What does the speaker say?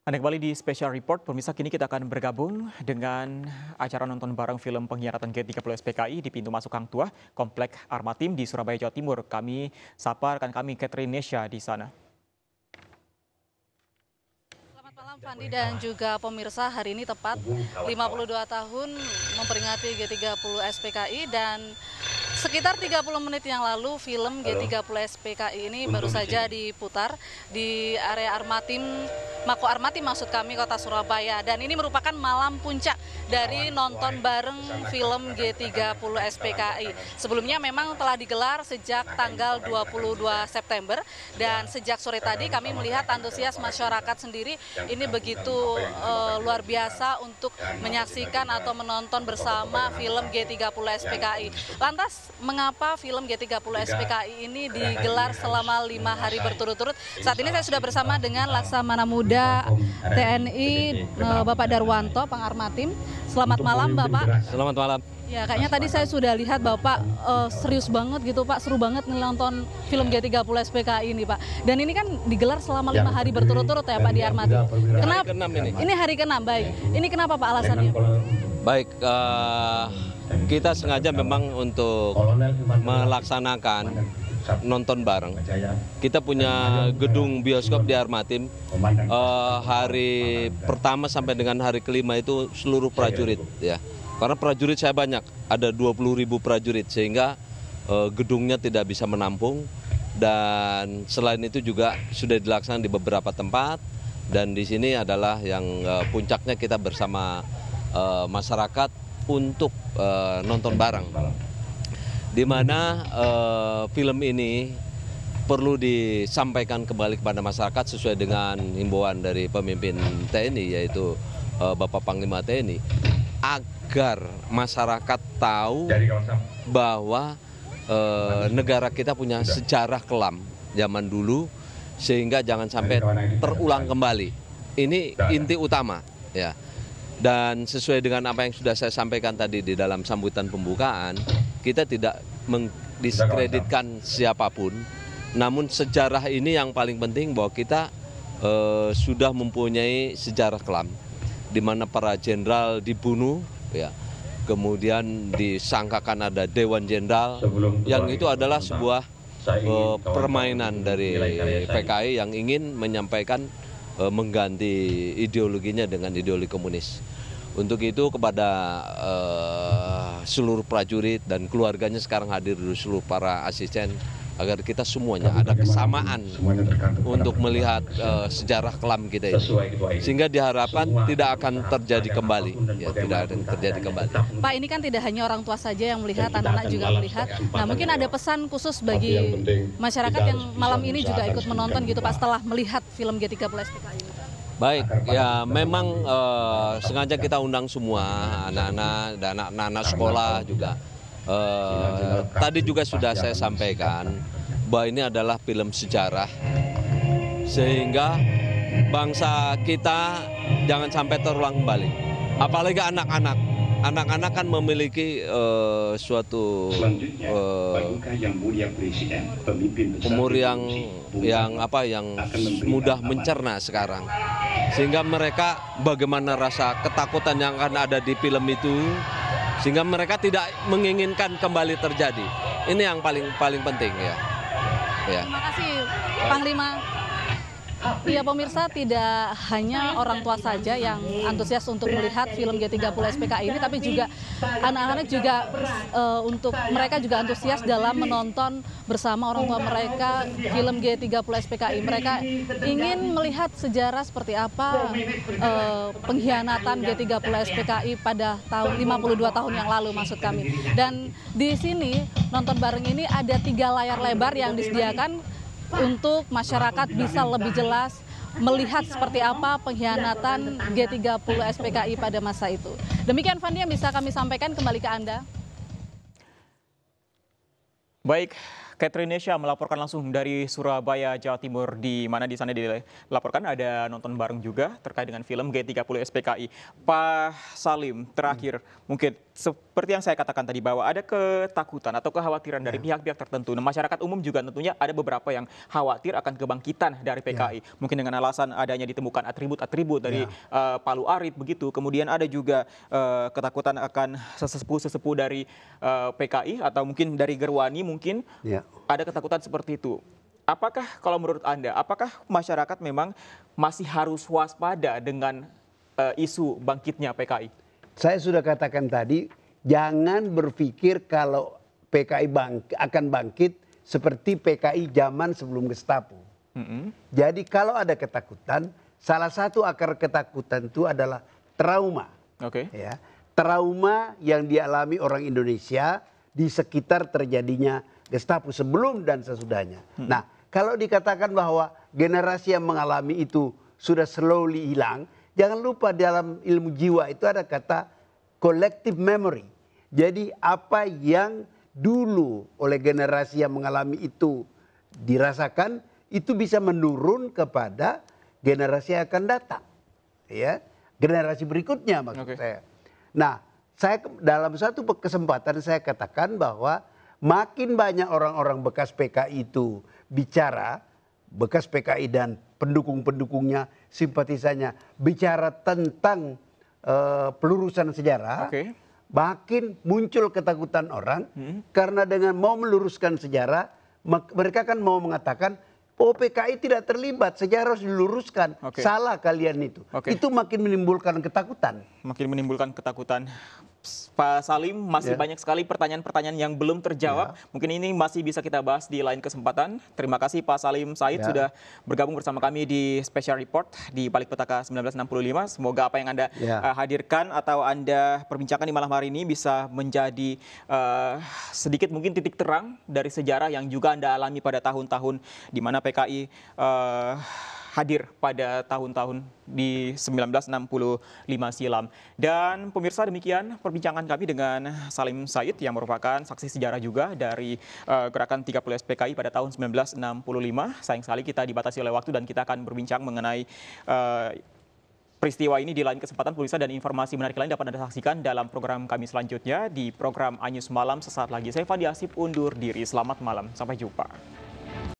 Anda kembali di Special Report, pemirsa kini kita akan bergabung dengan acara nonton bareng film pengkhianatan G30 SPKI di pintu masuk Kang Tua, Komplek Armatim di Surabaya, Jawa Timur. Kami sapa rekan kami Catherine Nesha di sana. Selamat malam Fandi dan juga pemirsa, hari ini tepat 52 tahun memperingati G30 SPKI dan Sekitar 30 menit yang lalu film G30 SPKI ini baru saja diputar di area Armatim Mako Armati maksud kami Kota Surabaya dan ini merupakan malam puncak dari nonton bareng kan film G30 SPKI. Sebelumnya memang telah digelar nah, sejak nah, tanggal 22 nah, September dan ya, sejak sore tadi kami melihat antusias masyarakat sendiri ini begitu uh, luar biasa untuk ya, menyaksikan atau menonton bersama film G30 SPKI. Lantas mengapa film G30 SPKI ini digelar selama lima hari berturut-turut? Saat ini saya sudah bersama dengan Laksamana Muda Kapolda TNI eh, Bapak Darwanto Pangarmatim. Selamat malam Bapak. Selamat malam. Ya, kayaknya tadi saya sudah lihat Bapak uh, serius banget gitu Pak, seru banget nonton film ya. G30 SPK ini Pak. Dan ini kan digelar selama ya, lima hari berturut-turut ya Pak di Armati. Kenapa? Ini. ini hari ke-6, baik. Ini kenapa Pak alasannya? Baik, uh, kita sengaja memang untuk melaksanakan nonton bareng. Kita punya gedung bioskop di Armatim. Uh, hari pertama sampai dengan hari kelima itu seluruh prajurit ya. Karena prajurit saya banyak, ada ribu prajurit sehingga uh, gedungnya tidak bisa menampung dan selain itu juga sudah dilaksanakan di beberapa tempat dan di sini adalah yang uh, puncaknya kita bersama uh, masyarakat untuk uh, nonton bareng di mana uh, film ini perlu disampaikan kembali kepada masyarakat sesuai dengan himbauan dari pemimpin TNI yaitu uh, Bapak Panglima TNI agar masyarakat tahu bahwa uh, negara kita punya sejarah kelam zaman dulu sehingga jangan sampai terulang kembali. Ini inti utama ya. Dan sesuai dengan apa yang sudah saya sampaikan tadi di dalam sambutan pembukaan, kita tidak mendiskreditkan siapapun. Namun sejarah ini yang paling penting bahwa kita eh, sudah mempunyai sejarah kelam di mana para jenderal dibunuh ya. Kemudian disangkakan ada dewan jenderal yang itu adalah sebuah eh, permainan dari PKI yang ingin menyampaikan eh, mengganti ideologinya dengan ideologi komunis. Untuk itu kepada eh, seluruh prajurit dan keluarganya sekarang hadir di seluruh para asisten agar kita semuanya ada kesamaan untuk melihat uh, sejarah kelam kita ini sehingga diharapkan tidak akan terjadi kembali ya tidak akan terjadi kembali Pak ini kan tidak hanya orang tua saja yang melihat anak-anak juga melihat nah mungkin ya. ada pesan khusus bagi masyarakat yang malam ini juga ikut menonton gitu Pak setelah melihat film G30 Plus. Baik, ya memang uh, sengaja kita undang semua anak-anak dan anak-anak sekolah juga. Uh, tadi juga sudah saya sampaikan bahwa ini adalah film sejarah sehingga bangsa kita jangan sampai terulang kembali. Apalagi anak-anak anak-anak kan memiliki uh, suatu uh, umur yang yang apa yang mudah mencerna sekarang sehingga mereka bagaimana rasa ketakutan yang akan ada di film itu sehingga mereka tidak menginginkan kembali terjadi ini yang paling paling penting ya ya terima kasih panglima Ya pemirsa tidak hanya orang tua saja yang antusias untuk melihat film G30 SPKI ini tapi juga anak-anak juga uh, untuk mereka juga antusias dalam menonton bersama orang tua mereka film G30 SPKI. Mereka ingin melihat sejarah seperti apa uh, pengkhianatan G30 SPKI pada tahun 52 tahun yang lalu maksud kami. Dan di sini nonton bareng ini ada tiga layar lebar yang disediakan untuk masyarakat bisa lebih jelas melihat seperti apa pengkhianatan G30 SPKI pada masa itu. Demikian Fandi yang bisa kami sampaikan kembali ke Anda. Baik, Catherine Nesha melaporkan langsung dari Surabaya, Jawa Timur, di mana di sana dilaporkan ada nonton bareng juga terkait dengan film G30 SPKI. Pak Salim, terakhir hmm. mungkin seperti yang saya katakan tadi bahwa ada ketakutan atau kekhawatiran dari ya. pihak-pihak ya. tertentu. Nah, masyarakat umum juga tentunya ada beberapa yang khawatir akan kebangkitan dari PKI. Ya. Mungkin dengan alasan adanya ditemukan atribut-atribut dari ya. uh, Palu Arit begitu. Kemudian ada juga uh, ketakutan akan sesepuh-sesepuh dari uh, eh, PKI atau mungkin dari Gerwani mungkin. Ya ada ketakutan seperti itu. Apakah kalau menurut Anda, apakah masyarakat memang masih harus waspada dengan uh, isu bangkitnya PKI? Saya sudah katakan tadi, jangan berpikir kalau PKI bang, akan bangkit seperti PKI zaman sebelum Gestapo. Mm -hmm. Jadi kalau ada ketakutan, salah satu akar ketakutan itu adalah trauma. Oke. Okay. Ya, trauma yang dialami orang Indonesia di sekitar terjadinya gestapu sebelum dan sesudahnya hmm. nah kalau dikatakan bahwa generasi yang mengalami itu sudah slowly hilang jangan lupa dalam ilmu jiwa itu ada kata collective memory jadi apa yang dulu oleh generasi yang mengalami itu dirasakan itu bisa menurun kepada generasi yang akan datang ya generasi berikutnya maksud okay. saya nah saya dalam satu kesempatan saya katakan bahwa makin banyak orang orang bekas pki itu bicara bekas pki dan pendukung pendukungnya simpatisannya bicara tentang eh, pelurusan sejarah makin muncul ketakutan orang hmm. karena dengan mau meluruskan sejarah mereka kan mau mengatakan Oh PKI tidak terlibat, sejarah harus diluruskan. Okay. Salah kalian itu. Okay. Itu makin menimbulkan ketakutan. Makin menimbulkan ketakutan. Pak Salim, masih yeah. banyak sekali pertanyaan-pertanyaan yang belum terjawab. Yeah. Mungkin ini masih bisa kita bahas di lain kesempatan. Terima kasih Pak Salim Said yeah. sudah bergabung bersama kami di Special Report di Balik Petaka 1965. Semoga apa yang Anda yeah. Ya. uh, hadirkan atau Anda perbincangkan di malam hari ini bisa menjadi uh, sedikit mungkin titik terang dari sejarah yang juga Anda alami pada tahun-tahun di mana PKI uh, eh, hadir pada tahun-tahun di 1965 silam. Dan pemirsa demikian perbincangan kami dengan Salim Said yang merupakan saksi sejarah juga dari uh, gerakan 30 SPKI pada tahun 1965. Sayang sekali kita dibatasi oleh waktu dan kita akan berbincang mengenai uh, Peristiwa ini di lain kesempatan pemirsa dan informasi menarik lain dapat Anda saksikan dalam program kami selanjutnya di program Anyus Malam sesaat lagi. Saya Fandi Asip undur diri. Selamat malam. Sampai jumpa.